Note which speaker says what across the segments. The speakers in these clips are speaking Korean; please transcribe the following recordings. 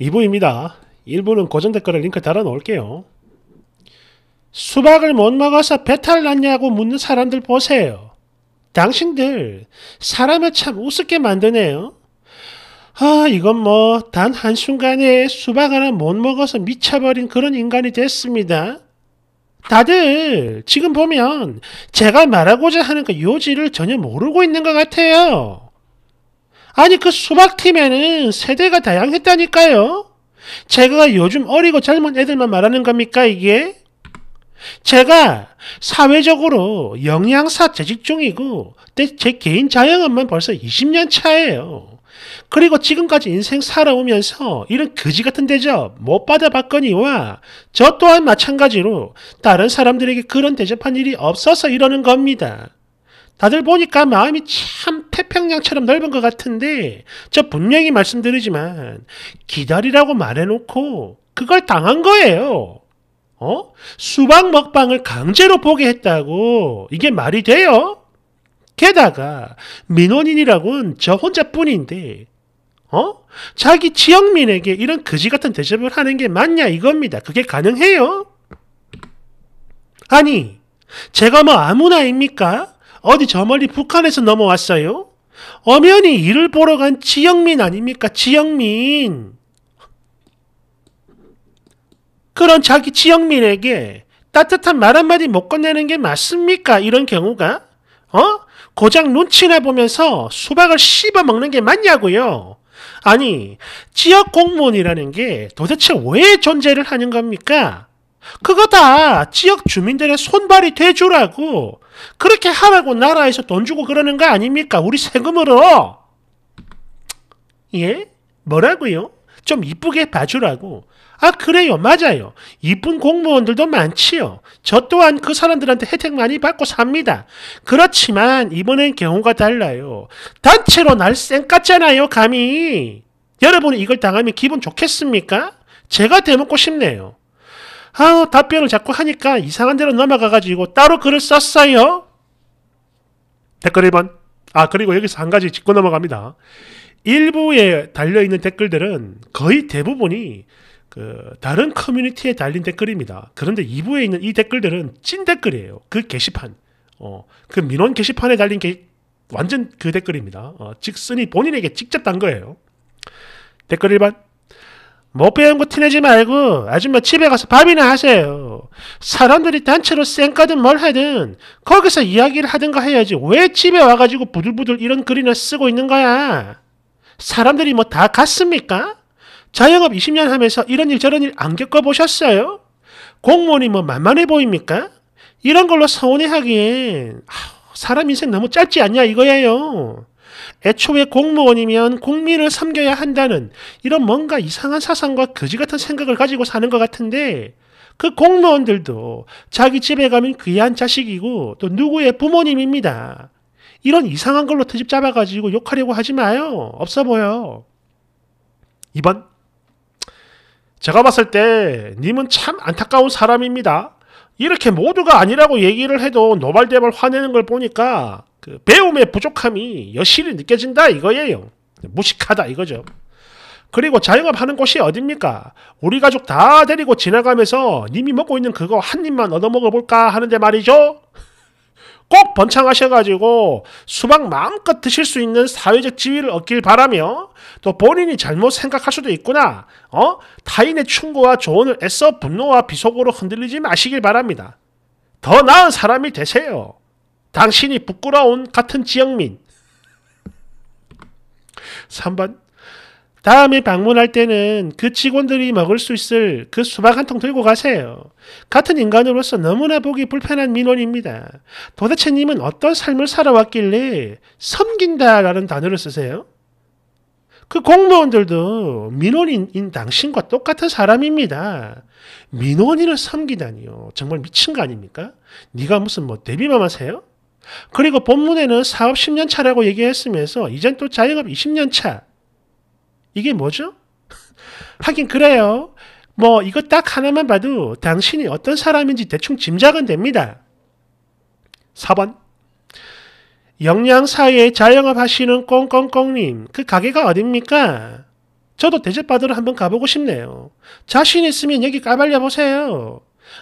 Speaker 1: 2부입니다. 1부는 고정 댓글에 링크 달아놓을게요. 수박을 못 먹어서 배탈 났냐고 묻는 사람들 보세요. 당신들 사람을 참 우습게 만드네요. 아 이건 뭐 단 한순간에 수박 하나 못 먹어서 미쳐버린 그런 인간이 됐습니다. 다들 지금 보면 제가 말하고자 하는 그 요지를 전혀 모르고 있는 것 같아요. 아니 그 수박팀에는 세대가 다양했다니까요. 제가 요즘 어리고 젊은 애들만 말하는 겁니까 이게? 제가 사회적으로 영양사 재직 중이고 제 개인 자영업만 벌써 20년 차예요. 그리고 지금까지 인생 살아오면서 이런 거지 같은 대접 못 받아봤거니와 저 또한 마찬가지로 다른 사람들에게 그런 대접한 일이 없어서 이러는 겁니다. 다들 보니까 마음이 참 태평양처럼 넓은 것 같은데 저 분명히 말씀드리지만 기다리라고 말해놓고 그걸 당한 거예요. 어? 수박 먹방을 강제로 보게 했다고 이게 말이 돼요? 게다가 민원인이라곤 저 혼자뿐인데 어? 자기 지역민에게 이런 거지 같은 대접을 하는 게 맞냐 이겁니다. 그게 가능해요? 아니 제가 뭐 아무나입니까? 어디 저 멀리 북한에서 넘어왔어요? 엄연히 일을 보러 간 지영민 아닙니까? 지영민. 그런 자기 지영민에게 따뜻한 말 한마디 못 건네는 게 맞습니까? 이런 경우가? 어? 고작 눈치나 보면서 수박을 씹어 먹는 게 맞냐고요? 아니, 지역 공무원이라는 게 도대체 왜 존재를 하는 겁니까? 그거 다 지역 주민들의 손발이 돼주라고 그렇게 하라고 나라에서 돈 주고 그러는 거 아닙니까? 우리 세금으로 예? 뭐라고요? 좀 이쁘게 봐주라고 아 그래요 맞아요 이쁜 공무원들도 많지요 저 또한 그 사람들한테 혜택 많이 받고 삽니다 그렇지만 이번엔 경우가 달라요 단체로 날 쌩깠잖아요 감히 여러분이 이걸 당하면 기분 좋겠습니까? 제가 대먹고 싶네요 아, 답변을 자꾸 하니까 이상한 데로 넘어가가지고 따로 글을 썼어요. 댓글 1번. 아, 그리고 여기서 한 가지 짚고 넘어갑니다. 일부에 달려있는 댓글들은 거의 대부분이 그 다른 커뮤니티에 달린 댓글입니다. 그런데 2부에 있는 이 댓글들은 찐 댓글이에요. 그 게시판, 어, 그 민원 게시판에 달린 게, 완전 그 댓글입니다. 어, 즉, 쓰니 본인에게 직접 단 거예요. 댓글 1번. 못 배운 거 티내지 말고 아줌마 집에 가서 밥이나 하세요. 사람들이 단체로 쌩까든 뭘 하든 거기서 이야기를 하든가 해야지 왜 집에 와가지고 부들부들 이런 글이나 쓰고 있는 거야. 사람들이 뭐 다 갔습니까? 자영업 20년 하면서 이런 일 저런 일 안 겪어보셨어요? 공무원이 뭐 만만해 보입니까? 이런 걸로 서운해하기엔 사람 인생 너무 짧지 않냐 이거예요. 애초에 공무원이면 국민을 섬겨야 한다는 이런 뭔가 이상한 사상과 거지 같은 생각을 가지고 사는 것 같은데 그 공무원들도 자기 집에 가면 귀한 자식이고 또 누구의 부모님입니다. 이런 이상한 걸로 트집 잡아가지고 욕하려고 하지 마요. 없어 보여. 2번. 제가 봤을 때 님은 참 안타까운 사람입니다. 이렇게 모두가 아니라고 얘기를 해도 노발대발 화내는 걸 보니까 그 배움의 부족함이 여실히 느껴진다 이거예요. 무식하다 이거죠. 그리고 자영업하는 곳이 어딥니까? 우리 가족 다 데리고 지나가면서 님이 먹고 있는 그거 한 입만 얻어먹어볼까 하는데 말이죠. 꼭 번창하셔가지고 수박 마음껏 드실 수 있는 사회적 지위를 얻길 바라며 또 본인이 잘못 생각할 수도 있구나. 어? 타인의 충고와 조언을 애써 분노와 비속어로 흔들리지 마시길 바랍니다. 더 나은 사람이 되세요. 당신이 부끄러운 같은 지역민. 3번 다음에 방문할 때는 그 직원들이 먹을 수 있을 그 수박 한 통 들고 가세요. 같은 인간으로서 너무나 보기 불편한 민원입니다. 도대체 님은 어떤 삶을 살아왔길래 섬긴다라는 단어를 쓰세요? 그 공무원들도 민원인 당신과 똑같은 사람입니다. 민원인을 섬기다니요. 정말 미친 거 아닙니까? 네가 무슨 뭐 데뷔만 하세요? 그리고 본문에는 사업 10년 차라고 얘기했으면서 이젠 또 자영업 20년 차 이게 뭐죠? 하긴 그래요. 뭐 이거 딱 하나만 봐도 당신이 어떤 사람인지 대충 짐작은 됩니다. 4번 영양사에 자영업 하시는 꽁꽁꽁님 그 가게가 어딥니까? 저도 대접받으러 한번 가보고 싶네요. 자신 있으면 여기 까발려 보세요.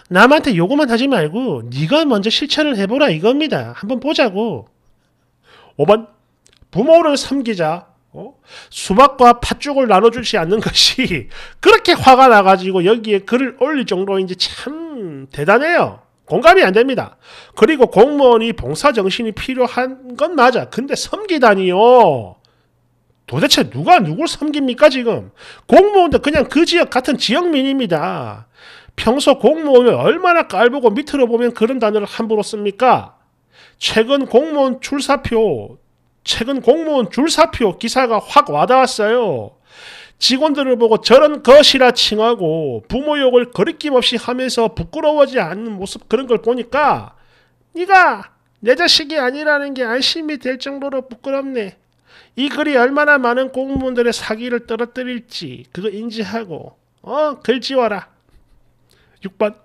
Speaker 1: 남한테 요구만 하지 말고 네가 먼저 실천을 해보라 이겁니다. 한번 보자고. 5번 부모를 섬기자 어? 수박과 팥죽을 나눠주지 않는 것이 그렇게 화가 나가지고 여기에 글을 올릴 정도인지 참 대단해요. 공감이 안 됩니다. 그리고 공무원이 봉사정신이 필요한 건 맞아. 근데 섬기다니요. 도대체 누가 누굴 섬깁니까 지금? 공무원도 그냥 그 지역 같은 지역민입니다. 평소 공무원을 얼마나 깔보고 밑으로 보면 그런 단어를 함부로 씁니까? 최근 공무원 출사표 최근 공무원 줄사표 기사가 확 와닿았어요. 직원들을 보고 저런 것이라 칭하고 부모 욕을 거리낌없이 하면서 부끄러워하지 않는 모습 그런 걸 보니까 네가 내 자식이 아니라는 게 안심이 될 정도로 부끄럽네. 이 글이 얼마나 많은 공무원들의 사기를 떨어뜨릴지 그거 인지하고 어글 지워라. 6번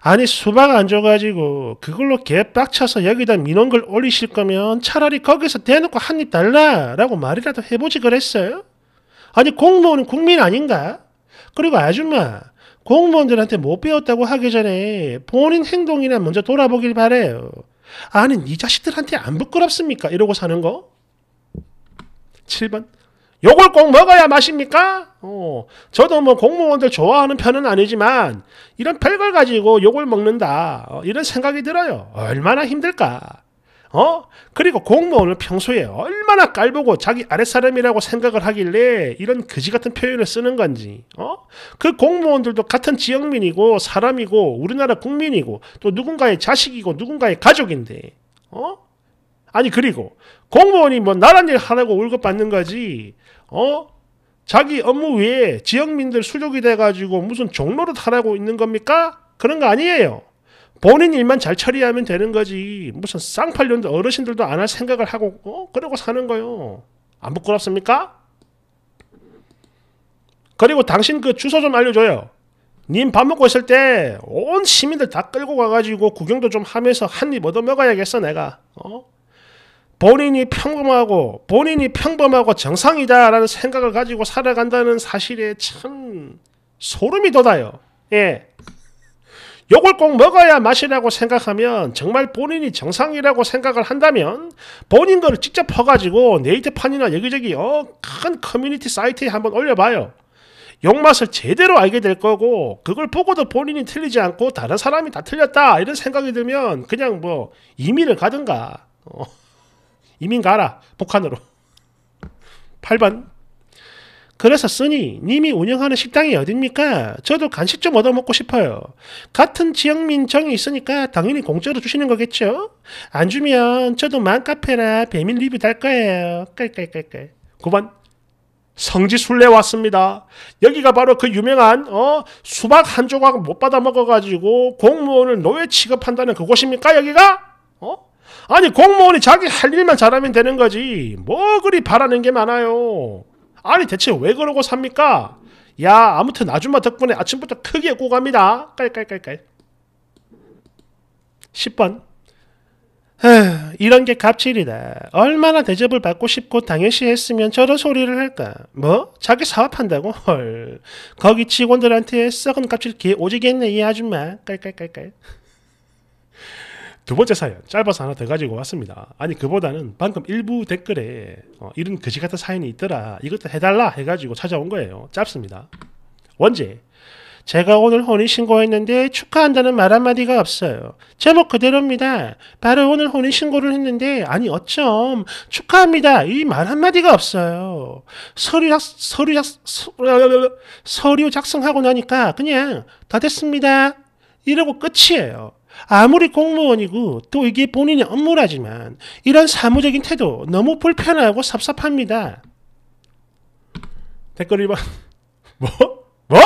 Speaker 1: 아니 수박 안 줘가지고 그걸로 개빡쳐서 여기다 민원글 올리실 거면 차라리 거기서 대놓고 한 입 달라라고 말이라도 해보지 그랬어요? 아니 공무원은 국민 아닌가? 그리고 아줌마 공무원들한테 못 배웠다고 하기 전에 본인 행동이나 먼저 돌아보길 바래요. 아니 이 자식들한테 안 부끄럽습니까? 이러고 사는 거? 7번 요걸 꼭 먹어야 마십니까 어, 저도 뭐 공무원들 좋아하는 편은 아니지만 이런 별걸 가지고 요걸 먹는다 어, 이런 생각이 들어요. 얼마나 힘들까? 어? 그리고 공무원을 평소에 얼마나 깔보고 자기 아랫사람이라고 생각을 하길래 이런 그지 같은 표현을 쓰는 건지, 어? 그 공무원들도 같은 지역민이고 사람이고 우리나라 국민이고 또 누군가의 자식이고 누군가의 가족인데, 어? 아니 그리고 공무원이 뭐 나란 일 하라고 월급 받는 거지 어? 자기 업무 위에 지역민들 수족이 돼가지고 무슨 종로를 타라고 있는 겁니까? 그런 거 아니에요. 본인 일만 잘 처리하면 되는 거지. 무슨 쌍팔년도 어르신들도 안 할 생각을 하고, 어? 그러고 사는 거요. 안 부끄럽습니까? 그리고 당신 그 주소 좀 알려줘요. 님 밥 먹고 있을 때 온 시민들 다 끌고 가가지고 구경도 좀 하면서 한 입 얻어먹어야겠어, 내가. 어? 본인이 평범하고 본인이 평범하고 정상이다라는 생각을 가지고 살아간다는 사실에 참 소름이 돋아요. 예. 욕을 꼭 먹어야 맛이라고 생각하면 정말 본인이 정상이라고 생각을 한다면 본인 거를 직접 퍼가지고 네이트판이나 여기저기 어, 큰 커뮤니티 사이트에 한번 올려봐요. 욕맛을 제대로 알게 될 거고 그걸 보고도 본인이 틀리지 않고 다른 사람이 다 틀렸다 이런 생각이 들면 그냥 뭐 이민을 가든가 어. 이민 가라 북한으로 8번 그래서 쓰니 님이 운영하는 식당이 어딥니까? 저도 간식 좀 얻어먹고 싶어요. 같은 지역민 정이 있으니까 당연히 공짜로 주시는 거겠죠? 안 주면 저도 맘카페나 배민 리뷰 달 거예요. 깔깔깔깔. 9번 성지순례 왔습니다. 여기가 바로 그 유명한 어, 수박 한 조각 못 받아 먹어가지고 공무원을 노예 취급한다는 그곳입니까? 여기가? 아니 공무원이 자기 할 일만 잘하면 되는 거지 뭐 그리 바라는 게 많아요 아니 대체 왜 그러고 삽니까 야 아무튼 아줌마 덕분에 아침부터 크게 꼬갑니다 깔깔깔깔 10번 에휴, 이런 게 갑질이다. 얼마나 대접을 받고 싶고 당연시 했으면 저런 소리를 할까. 뭐? 자기 사업한다고? 헐. 거기 직원들한테 썩은 갑질 개 오지겠네 이 아줌마. 깔깔깔깔. 두 번째 사연 짧아서 하나 더 가지고 왔습니다. 아니 그보다는 방금 일부 댓글에 어, 이런 거지 같은 사연이 있더라 이것도 해달라 해가지고 찾아온 거예요. 짧습니다. 원제 제가 오늘 혼인 신고했는데 축하한다는 말 한마디가 없어요. 제목 그대로입니다. 바로 오늘 혼인 신고를 했는데 아니 어쩜 축하합니다 이 말 한마디가 없어요. 서류 작 서류 작 서류 작성하고 나니까 그냥 다 됐습니다 이러고 끝이에요. 아무리 공무원이고 또 이게 본인의 업무라지만 이런 사무적인 태도 너무 불편하고 섭섭합니다. 댓글 1번 뭐? 뭐?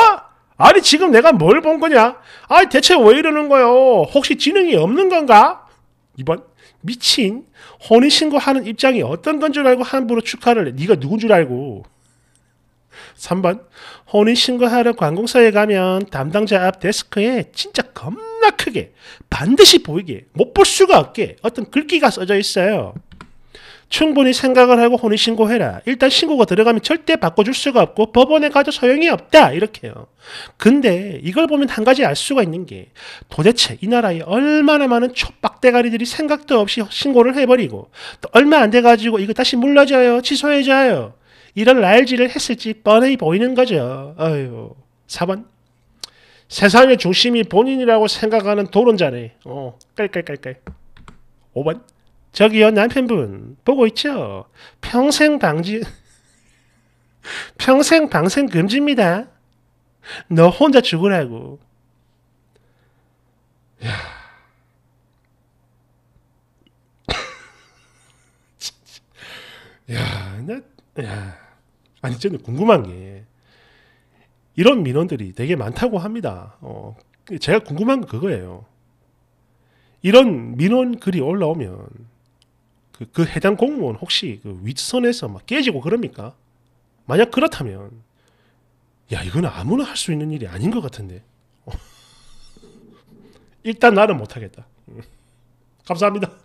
Speaker 1: 아니 지금 내가 뭘 본 거냐? 아니 대체 왜 이러는 거요? 혹시 지능이 없는 건가? 2번 미친 혼인신고하는 입장이 어떤 건줄 알고 함부로 축하를 해. 네가 누군 줄 알고 3번 혼인 신고하러 관공서에 가면 담당자 앞 데스크에 진짜 겁나 크게 반드시 보이게 못 볼 수가 없게 어떤 글귀가 써져 있어요. 충분히 생각을 하고 혼인 신고해라. 일단 신고가 들어가면 절대 바꿔줄 수가 없고 법원에 가도 소용이 없다. 이렇게요. 근데 이걸 보면 한 가지 알 수가 있는 게 도대체 이 나라에 얼마나 많은 촉박대가리들이 생각도 없이 신고를 해버리고 또 얼마 안 돼가지고 이거 다시 물러져요. 취소해줘요. 이런 날지를 했을지 뻔히 보이는 거죠. 아유. 4번. 세상의 중심이 본인이라고 생각하는 도론자네. 어, 깔깔깔깔. 5번. 저기요, 남편분. 보고 있죠? 평생 방지, 평생 방생 금지입니다. 너 혼자 죽으라고. 야. 야, 나, 야. 아니 저는 궁금한 게 이런 민원들이 되게 많다고 합니다. 어, 제가 궁금한 건 그거예요. 이런 민원 글이 올라오면 그, 그 해당 공무원 혹시 그 윗선에서 막 깨지고 그럽니까? 만약 그렇다면 야 이건 아무나 할 수 있는 일이 아닌 것 같은데 일단 나는 못하겠다. 음. 감사합니다.